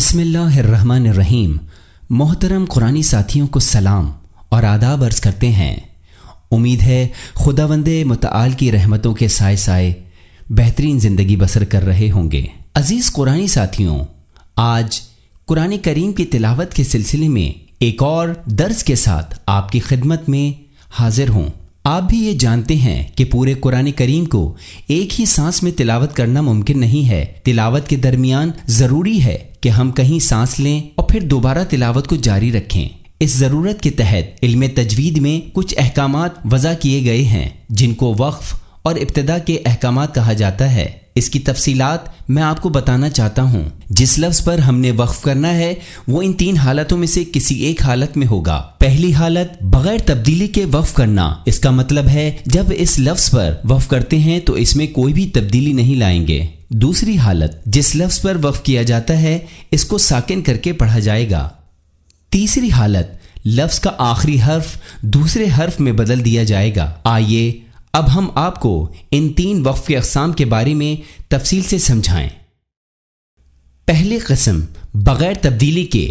بسم اللہ الرحمن الرحیم محترم قرآن ساتھیوں کو سلام اور آداب عرض کرتے ہیں امید ہے خدا وند متعال کی رحمتوں کے سائے سائے بہترین زندگی بسر کر رہے ہوں گے عزیز قرآن ساتھیوں آج قرآن کریم کی تلاوت کے سلسلے میں ایک اور درس کے ساتھ آپ کی خدمت میں حاضر ہوں آپ بھی یہ جانتے ہیں کہ پورے قرآن کریم کو ایک ہی سانس میں تلاوت کرنا ممکن نہیں ہے تلاوت کے درمیان ضروری ہے کہ ہم کہیں سانس لیں اور پھر دوبارہ تلاوت کو جاری رکھیں اس ضرورت کے تحت علم تجوید میں کچھ احکامات وضع کیے گئے ہیں جن کو وقف اور ابتدا کے احکامات کہا جاتا ہے اس کی تفصیلات میں آپ کو بتانا چاہتا ہوں جس لفظ پر ہم نے وقف کرنا ہے وہ ان تین حالتوں میں سے کسی ایک حالت میں ہوگا پہلی حالت بغیر تبدیلی کے وقف کرنا اس کا مطلب ہے جب اس لفظ پر وقف کرتے ہیں تو اس میں کوئی بھی تبدیلی نہیں لائیں گے دوسری حالت جس لفظ پر وقف کیا جاتا ہے اس کو ساکن کر کے پڑھا جائے گا تیسری حالت لفظ کا آخری حرف دوسرے حرف میں بدل دیا جائے گا آئیے اب ہم آپ کو ان تین وقف کے اقسام کے بارے میں تفصیل سے سمجھائیں پہلی قسم بغیر تبدیلی کے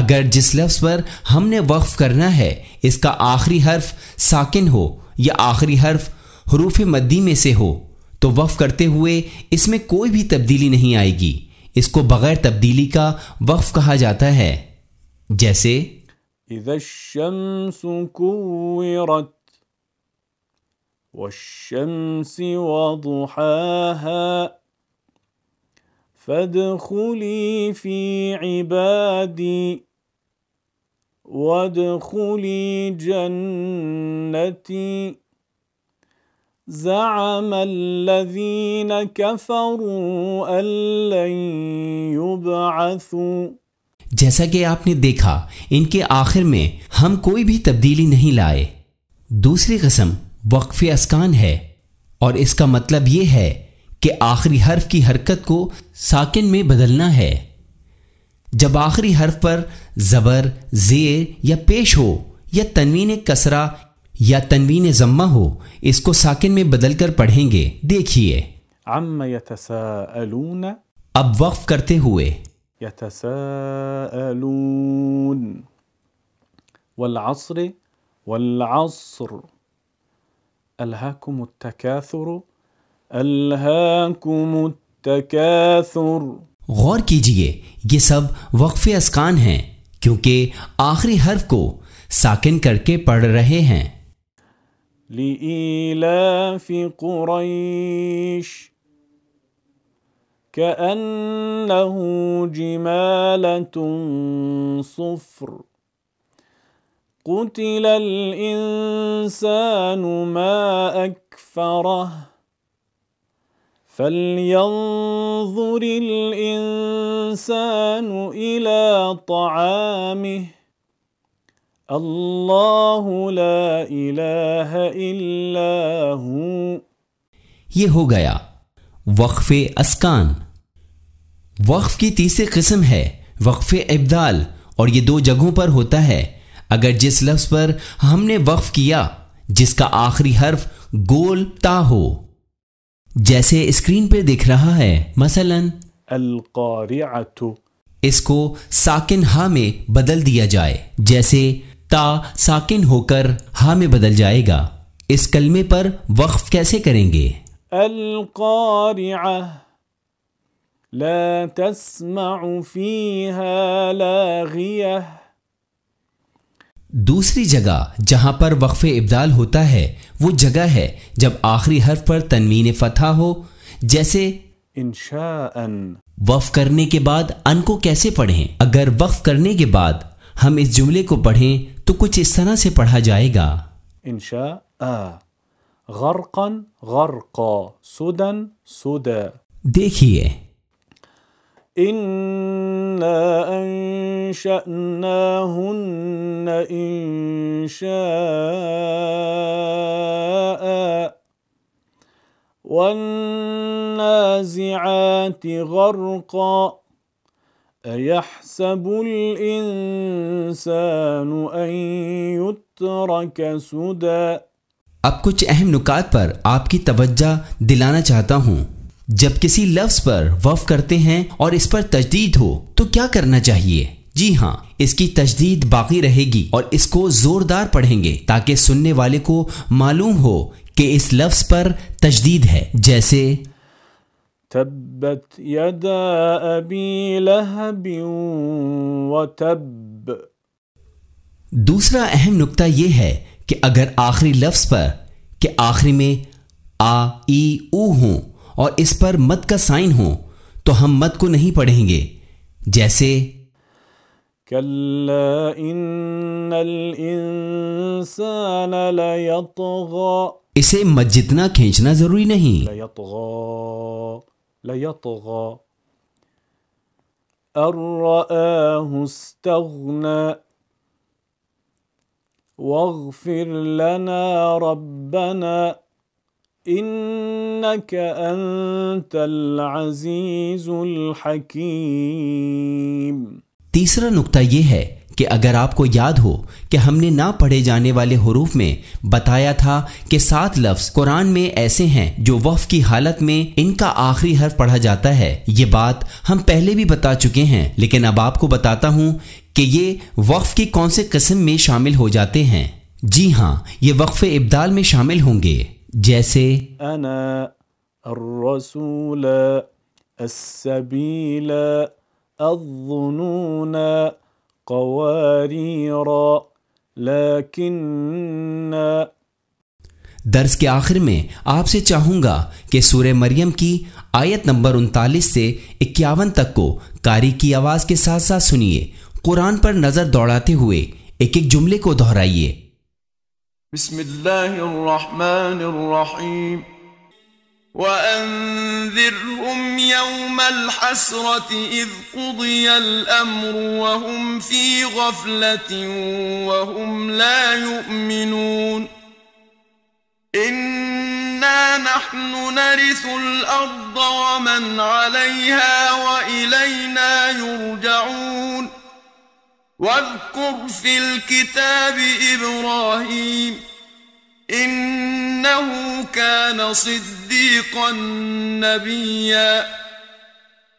اگر جس لفظ پر ہم نے وقف کرنا ہے اس کا آخری حرف ساکن ہو یا آخری حرف حروف مدی میں سے ہو تو وقف کرتے ہوئے اس میں کوئی بھی تبدیلی نہیں آئے گی اس کو بغیر تبدیلی کا وقف کہا جاتا ہے جیسے اذا الشمس والشمس وضحاها فادخلي في عبادي وادخلي جنتي زعم الذين كفروا أن لن يبعثوا آپ نے دیکھا ان کے آخر میں ہم کوئی بھی تبدیلی نہیں لائے دوسری قسم وقف اسکان ہے اور اس کا مطلب یہ ہے کہ آخری حرف کی حرکت کو ساکن میں بدلنا ہے جب آخری حرف پر زبر زیر یا پیش ہو یا تنوین کسرہ یا تنوین ضمہ ہو اس کو ساکن میں بدل کر پڑھیں گے دیکھیے اب وقف کرتے ہوئے والعصر والعصر الهاکم التکاثر الهاکم التکاثر غور کیجئے یہ سب وقف اسکان ہیں کیونکہ آخری حرف کو ساکن کر کے پڑھ رہے ہیں لِئِلَافِ قُرَيْشِ كَأَنَّهُ جِمَالَةٌ صُفْرٌ قتل الإنسان ما أكفره فلينظر الإنسان إلى طعامه الله لا إله إلا هو یہ ہو گیا وقف اسکان وقف کی تیسری قسم ہے وقف ابدال اور یہ دو جگہوں پر ہوتا ہے اگر جس لفظ پر ہم نے وقف کیا جس کا آخری حرف گول تا ہو جیسے اسکرین پہ دیکھ رہا ہے مثلا اس کو ساکن ہا میں بدل دیا جائے جیسے تا ساکن ہو کر ہا میں بدل جائے گا اس کلمے پر وقف کیسے کریں گے لا تسمع فیها لاغیہ دوسری جگہ جہاں پر وقف ابدال ہوتا ہے وہ جگہ ہے جب آخری حرف پر تنوین فتح ہو جیسے انشاءن وقف کرنے کے بعد ان کو کیسے پڑھیں اگر وقف کرنے کے بعد ہم اس جملے کو پڑھیں تو کچھ اس طرح سے پڑھا جائے گا انشاء غرقا غرقا سودن سود دیکھیے إنا أنشأناهن إن شاء والنازعات غرقا أيحسب الإنسان أن يترك سدى کچھ اہم نکات پر آپ کی توجہ دلانا چاہتا ہوں جب کسی لفظ پر وف کرتے ہیں اور اس پر تجدید ہو تو کیا کرنا چاہیے جی ہاں اس کی تجدید باقی رہے گی اور اس کو زوردار پڑھیں گے تاکہ سننے والے کو معلوم ہو کہ اس لفظ پر تجدید ہے جیسے تبت ابی لہب دوسرا اہم نکتہ یہ ہے کہ اگر آخری لفظ پر کہ آخری میں آ ای او ہوں اور اس پر مت کا سائن ہو تو ہم مت کو نہیں پڑھیں گے جیسے اسے مت جتنا کھینچنا ضروری نہیں لگن لنا ربنا تیسرا نقطہ یہ ہے کہ اگر آپ کو یاد ہو کہ ہم نے نہ پڑھے جانے والے حروف میں بتایا تھا کہ سات لفظ قرآن میں ایسے ہیں جو وف کی حالت میں ان کا آخری حرف پڑھا جاتا ہے یہ بات ہم پہلے بھی بتا چکے ہیں لیکن اب آپ کو بتاتا ہوں کہ یہ وقف کی کون سے قسم میں شامل ہو جاتے ہیں جی ہاں یہ وقف ابدال میں شامل ہوں گے جیسے انا الرسول الظنون درس کے آخر میں آپ سے چاہوں گا کہ سورہ مریم کی آیت نمبر انتالیس سے اکیاون تک کو کاری کی آواز کے ساتھ ساتھ سنیے قرآن پر نظر دوڑاتے ہوئے ایک ایک جملے کو دہرائیے بسم الله الرحمن الرحيم وأنذرهم يوم الحسرة إذ قضي الأمر وهم في غفلة وهم لا يؤمنون إنا نحن نرث الأرض ومن عليها وإلينا يرجعون واذكر في الكتاب إبراهيم إنه كان صديقا نبيا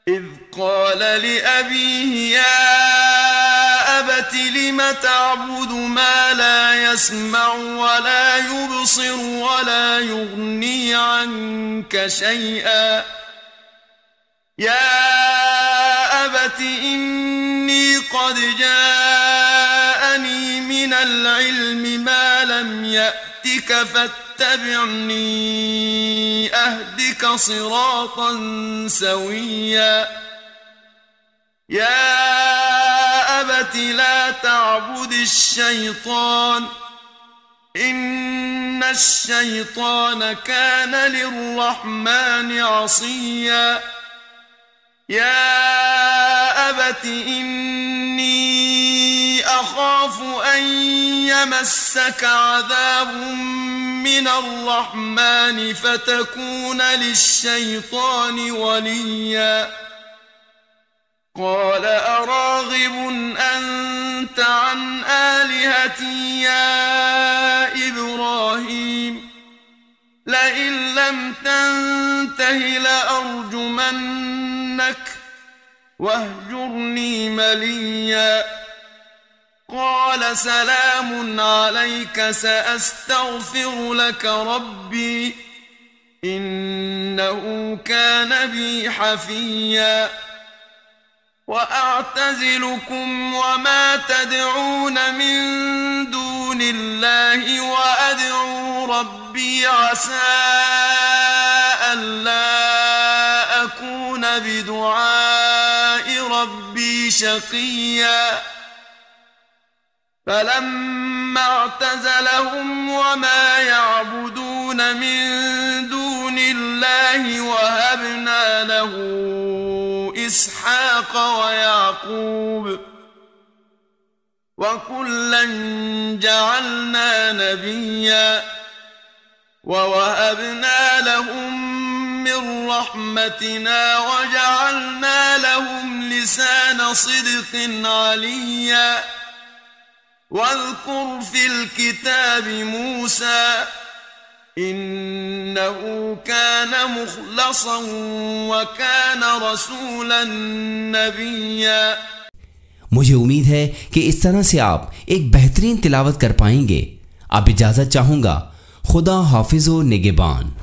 إذ قال لأبيه يا أبت لم تعبد ما لا يسمع ولا يبصر ولا يغني عنك شيئا يا أبت إن إني قد جاءني من العلم ما لم يأتك فاتبعني أهدك صراطا سويا يا أبت لا تعبد الشيطان إن الشيطان كان للرحمن عصيا يا أبت إني أخاف أن يمسك عذاب من الرحمن فتكون للشيطان وليا قال أراغب أنت عن آلهتي يا إبراهيم لئن لم تنته لأرجمنك واهجرني مليا قال سلام عليك ساستغفر لك ربي انه كان بي حفيا واعتزلكم وما تدعون من دون الله وادعو ربي عسى الا اكون بدعائي ربي شقيا فلما اعتزلهم وما يعبدون من دون الله وهبنا له إسحاق ويعقوب وكلا جعلنا نبيا ووهبنا لهم من رحمتنا وجعلنا لهم لسان صدق عليا واذكر في الكتاب موسى إنه كان مخلصا وكان رسولا نبيا मुझे उम्मीद है कि इस तरह से आप एक बेहतरीन तिलावत कर पाएंगे आप इजाज़त चाहूँगा खुदा हाफिज़ निगेबान